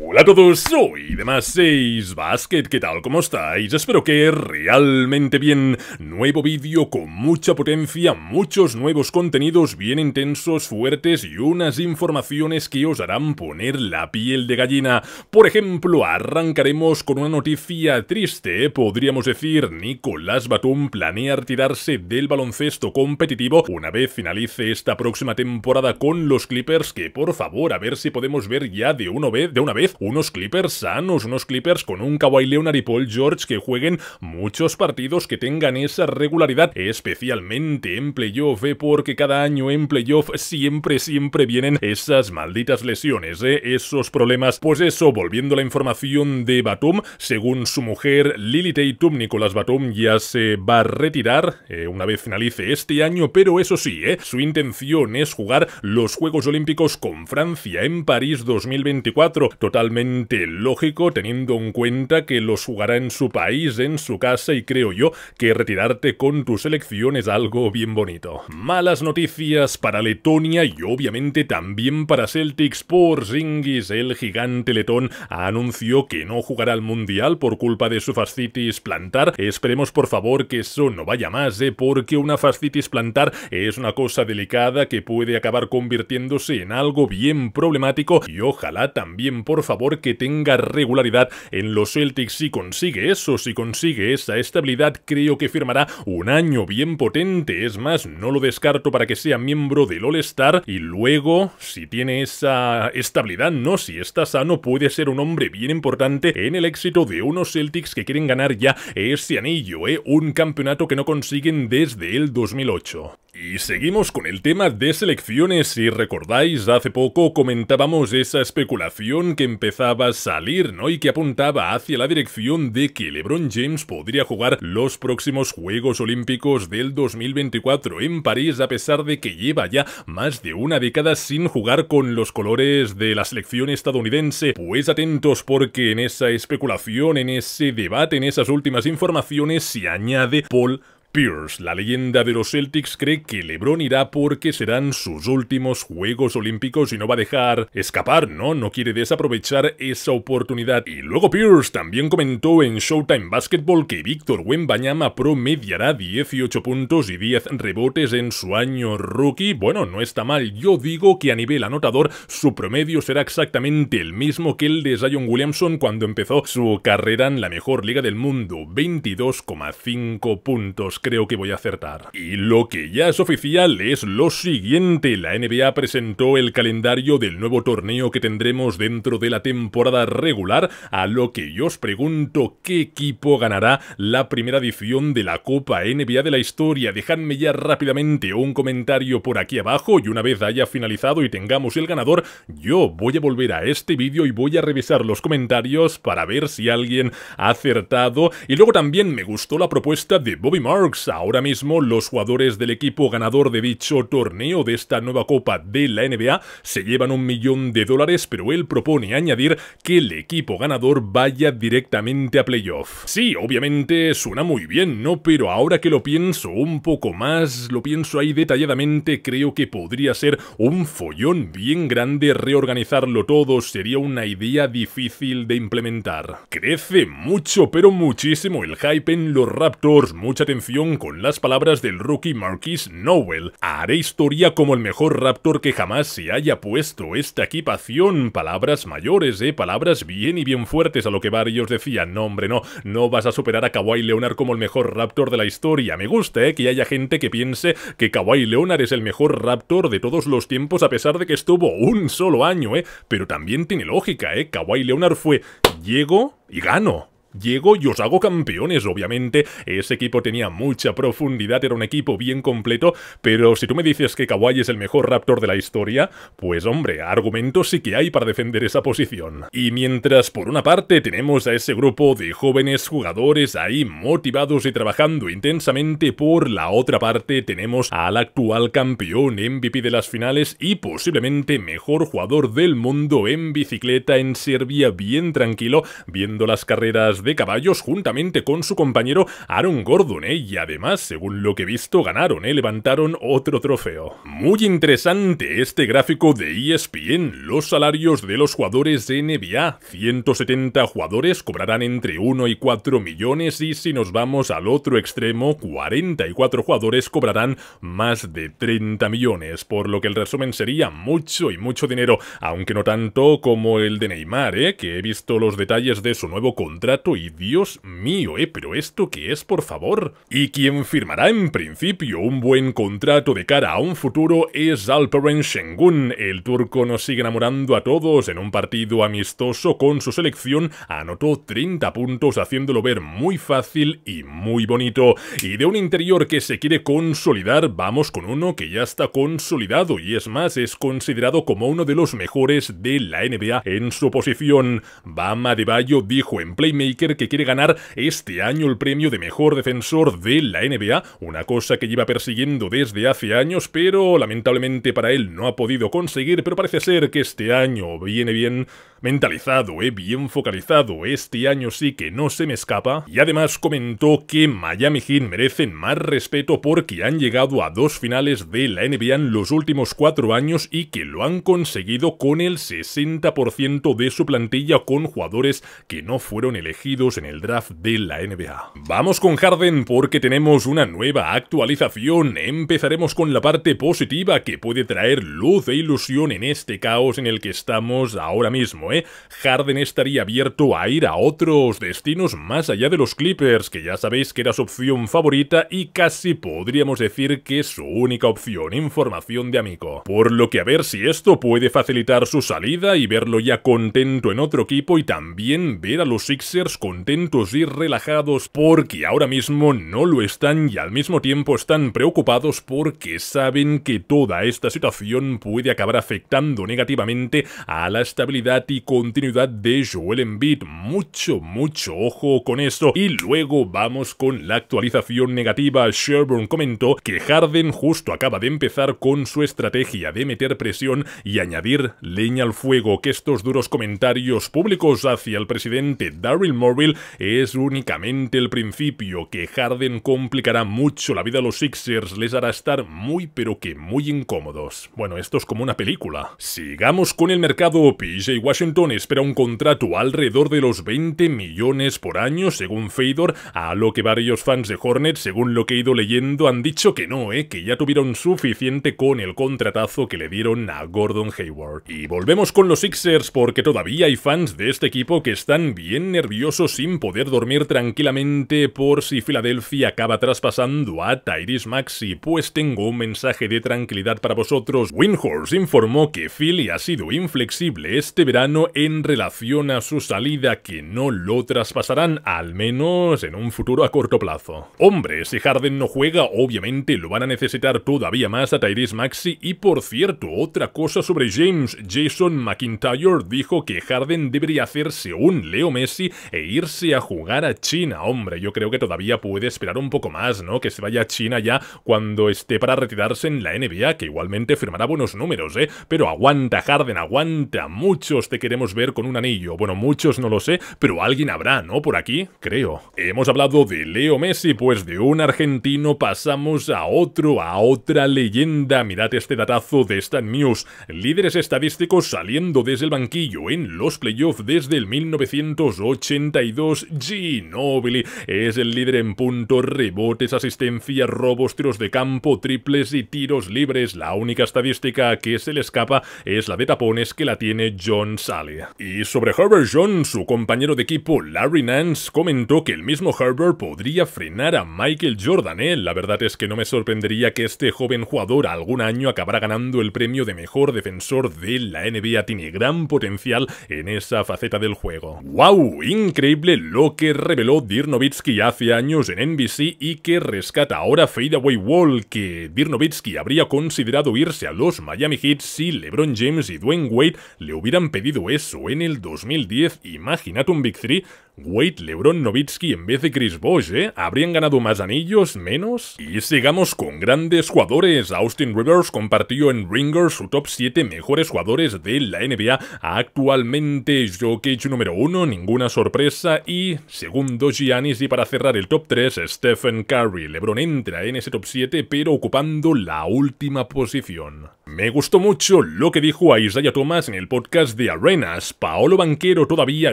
Hola a todos, soy de más 6 Basket, ¿qué tal? ¿Cómo estáis? Espero que realmente bien. Nuevo vídeo con mucha potencia, muchos nuevos contenidos bien intensos, fuertes y unas informaciones que os harán poner la piel de gallina. Por ejemplo, arrancaremos con una noticia triste, ¿eh? podríamos decir, Nicolás Batum planea retirarse del baloncesto competitivo una vez finalice esta próxima temporada con los Clippers, que por favor, a ver si podemos ver ya de vez, de una vez unos Clippers sanos, unos Clippers con un Kawhi Leonard y Paul George que jueguen muchos partidos, que tengan esa regularidad, especialmente en playoff, eh, porque cada año en playoff siempre, siempre vienen esas malditas lesiones, eh, esos problemas. Pues eso, volviendo a la información de Batum, según su mujer Lily Tatum, Nicolás Batum ya se va a retirar eh, una vez finalice este año, pero eso sí, su intención es jugar los Juegos Olímpicos con Francia en París 2024 totalmente lógico teniendo en cuenta que los jugará en su país, en su casa y creo yo que retirarte con tu selección es algo bien bonito. Malas noticias para Letonia y obviamente también para Celtics. por Zingis el gigante letón, anunció que no jugará al Mundial por culpa de su fascitis plantar. Esperemos por favor que eso no vaya más, ¿eh? porque una fascitis plantar es una cosa delicada que puede acabar convirtiéndose en algo bien problemático y ojalá también por favor que tenga regularidad en los Celtics. Si consigue eso, si consigue esa estabilidad, creo que firmará un año bien potente. Es más, no lo descarto para que sea miembro del All-Star y luego, si tiene esa estabilidad, no, si está sano, puede ser un hombre bien importante en el éxito de unos Celtics que quieren ganar ya ese anillo, ¿eh? un campeonato que no consiguen desde el 2008. Y seguimos con el tema de selecciones. Si recordáis, hace poco comentábamos esa especulación que empezaba a salir, ¿no? Y que apuntaba hacia la dirección de que LeBron James podría jugar los próximos Juegos Olímpicos del 2024 en París, a pesar de que lleva ya más de una década sin jugar con los colores de la selección estadounidense. Pues atentos, porque en esa especulación, en ese debate, en esas últimas informaciones, se añade Paul Pierce, la leyenda de los Celtics, cree que LeBron irá porque serán sus últimos Juegos Olímpicos y no va a dejar escapar, ¿no? No quiere desaprovechar esa oportunidad. Y luego Pierce también comentó en Showtime Basketball que Víctor Wembanyama promediará 18 puntos y 10 rebotes en su año rookie. Bueno, no está mal. Yo digo que a nivel anotador su promedio será exactamente el mismo que el de Zion Williamson cuando empezó su carrera en la mejor liga del mundo, 22,5 puntos creo que voy a acertar. Y lo que ya es oficial es lo siguiente. La NBA presentó el calendario del nuevo torneo que tendremos dentro de la temporada regular, a lo que yo os pregunto qué equipo ganará la primera edición de la Copa NBA de la historia. Dejadme ya rápidamente un comentario por aquí abajo y una vez haya finalizado y tengamos el ganador, yo voy a volver a este vídeo y voy a revisar los comentarios para ver si alguien ha acertado. Y luego también me gustó la propuesta de Bobby Mark, ahora mismo los jugadores del equipo ganador de dicho torneo de esta nueva Copa de la NBA se llevan un millón de dólares, pero él propone añadir que el equipo ganador vaya directamente a playoff. Sí, obviamente suena muy bien, ¿no? Pero ahora que lo pienso un poco más, lo pienso ahí detalladamente, creo que podría ser un follón bien grande reorganizarlo todo, sería una idea difícil de implementar. Crece mucho, pero muchísimo el hype en los Raptors, mucha atención con las palabras del rookie Marquis Nowell. Haré historia como el mejor Raptor que jamás se haya puesto esta equipación. Palabras mayores, eh, palabras bien y bien fuertes a lo que varios decían. No, hombre, no, no vas a superar a Kawhi Leonard como el mejor Raptor de la historia. Me gusta, eh, que haya gente que piense que Kawhi Leonard es el mejor Raptor de todos los tiempos a pesar de que estuvo un solo año, eh. Pero también tiene lógica, eh. Kawhi Leonard fue, llego y gano llego y os hago campeones, obviamente. Ese equipo tenía mucha profundidad, era un equipo bien completo, pero si tú me dices que Kawhi es el mejor Raptor de la historia, pues hombre, argumentos sí que hay para defender esa posición. Y mientras por una parte tenemos a ese grupo de jóvenes jugadores ahí motivados y trabajando intensamente, por la otra parte tenemos al actual campeón MVP de las finales y posiblemente mejor jugador del mundo en bicicleta en Serbia, bien tranquilo, viendo las carreras de caballos juntamente con su compañero Aaron Gordon, ¿eh? y además, según lo que he visto, ganaron, ¿eh? levantaron otro trofeo. Muy interesante este gráfico de ESPN, los salarios de los jugadores de NBA. 170 jugadores cobrarán entre 1 y 4 millones y si nos vamos al otro extremo, 44 jugadores cobrarán más de 30 millones, por lo que el resumen sería mucho y mucho dinero, aunque no tanto como el de Neymar, ¿eh? que he visto los detalles de su nuevo contrato y Dios mío, ¿eh? ¿Pero esto qué es, por favor? Y quien firmará en principio un buen contrato de cara a un futuro es Alperen Sengun El turco nos sigue enamorando a todos en un partido amistoso con su selección, anotó 30 puntos haciéndolo ver muy fácil y muy bonito. Y de un interior que se quiere consolidar, vamos con uno que ya está consolidado y es más, es considerado como uno de los mejores de la NBA en su posición. Bama de Bayo dijo en Playmaker que quiere ganar este año el premio de mejor defensor de la NBA, una cosa que lleva persiguiendo desde hace años, pero lamentablemente para él no ha podido conseguir, pero parece ser que este año viene bien mentalizado, he eh, bien focalizado, este año sí que no se me escapa. Y además comentó que Miami Heat merecen más respeto porque han llegado a dos finales de la NBA en los últimos cuatro años y que lo han conseguido con el 60% de su plantilla con jugadores que no fueron elegidos en el draft de la NBA. Vamos con Harden porque tenemos una nueva actualización. Empezaremos con la parte positiva que puede traer luz e ilusión en este caos en el que estamos ahora mismo. Eh. ¿eh? Harden estaría abierto a ir a otros destinos más allá de los Clippers, que ya sabéis que era su opción favorita y casi podríamos decir que es su única opción, información de amigo. Por lo que a ver si esto puede facilitar su salida y verlo ya contento en otro equipo y también ver a los Sixers contentos y relajados porque ahora mismo no lo están y al mismo tiempo están preocupados porque saben que toda esta situación puede acabar afectando negativamente a la estabilidad y continuidad de Joel Embiid. Mucho, mucho ojo con esto. Y luego vamos con la actualización negativa. Sherburne comentó que Harden justo acaba de empezar con su estrategia de meter presión y añadir leña al fuego. Que estos duros comentarios públicos hacia el presidente Daryl Morrill es únicamente el principio. Que Harden complicará mucho la vida a los Sixers, les hará estar muy pero que muy incómodos. Bueno, esto es como una película. Sigamos con el mercado. PJ Washington espera un contrato alrededor de los 20 millones por año, según Fedor, a lo que varios fans de Hornet, según lo que he ido leyendo, han dicho que no, eh, que ya tuvieron suficiente con el contratazo que le dieron a Gordon Hayward. Y volvemos con los Sixers porque todavía hay fans de este equipo que están bien nerviosos sin poder dormir tranquilamente por si Filadelfia acaba traspasando a Tyrese Maxi, pues tengo un mensaje de tranquilidad para vosotros. Windhorse informó que Philly ha sido inflexible este verano en relación a su salida que no lo traspasarán, al menos en un futuro a corto plazo. Hombre, si Harden no juega, obviamente lo van a necesitar todavía más a Tyrese Maxi y por cierto, otra cosa sobre James, Jason McIntyre dijo que Harden debería hacerse un Leo Messi e irse a jugar a China. Hombre, yo creo que todavía puede esperar un poco más, ¿no? Que se vaya a China ya cuando esté para retirarse en la NBA, que igualmente firmará buenos números, ¿eh? Pero aguanta Harden, aguanta, muchos te queremos ver con un anillo. Bueno, muchos no lo sé, pero alguien habrá, ¿no? Por aquí, creo. Hemos hablado de Leo Messi, pues de un argentino pasamos a otro, a otra leyenda. Mirad este datazo de Stan News. Líderes estadísticos saliendo desde el banquillo en los playoffs desde el 1982. Ginobili es el líder en puntos, rebotes, asistencia, robos, tiros de campo, triples y tiros libres. La única estadística que se le escapa es la de tapones que la tiene John Sa y sobre Herbert John, su compañero de equipo Larry Nance comentó que el mismo Herbert podría frenar a Michael Jordan. ¿eh? La verdad es que no me sorprendería que este joven jugador algún año acabara ganando el premio de mejor defensor de la NBA. Tiene gran potencial en esa faceta del juego. ¡Wow! Increíble lo que reveló Dirnovitsky hace años en NBC y que rescata ahora Fadeaway Wall, que Dirnovitsky habría considerado irse a los Miami Heat si LeBron James y Dwayne Wade le hubieran pedido eso en el 2010, imagínate un Big 3 Wade, LeBron Novitsky en vez de Chris Bosh, ¿eh? ¿Habrían ganado más anillos? ¿Menos? Y sigamos con grandes jugadores. Austin Rivers compartió en Ringer su top 7 mejores jugadores de la NBA actualmente. Jokic número 1, ninguna sorpresa. Y segundo Giannis. Y para cerrar el top 3, Stephen Curry. LeBron entra en ese top 7, pero ocupando la última posición. Me gustó mucho lo que dijo a Isaiah Thomas en el podcast de Arenas. Paolo Banquero todavía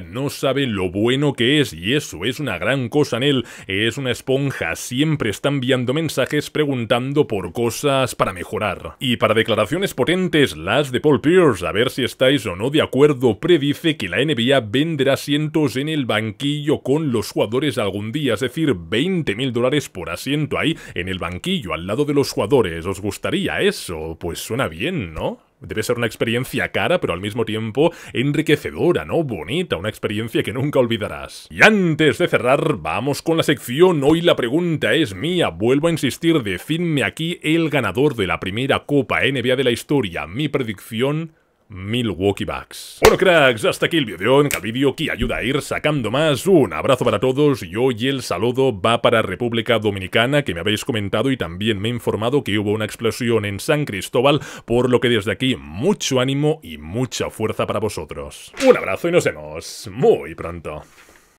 no sabe lo bueno que es, y eso es una gran cosa en él, es una esponja, siempre está enviando mensajes preguntando por cosas para mejorar. Y para declaraciones potentes, las de Paul Pierce, a ver si estáis o no de acuerdo, predice que la NBA venderá asientos en el banquillo con los jugadores algún día, es decir, 20 mil dólares por asiento ahí, en el banquillo, al lado de los jugadores. ¿Os gustaría eso? Pues suena bien, ¿no? Debe ser una experiencia cara, pero al mismo tiempo enriquecedora, ¿no? Bonita, una experiencia que nunca olvidarás. Y antes de cerrar, vamos con la sección. Hoy la pregunta es mía. Vuelvo a insistir, decidme aquí el ganador de la primera Copa NBA de la historia. Mi predicción Milwaukee Bucks. Bueno, cracks, hasta aquí el vídeo. En el vídeo que ayuda a ir sacando más. Un abrazo para todos y hoy el saludo va para República Dominicana, que me habéis comentado y también me he informado que hubo una explosión en San Cristóbal, por lo que desde aquí mucho ánimo y mucha fuerza para vosotros. Un abrazo y nos vemos muy pronto.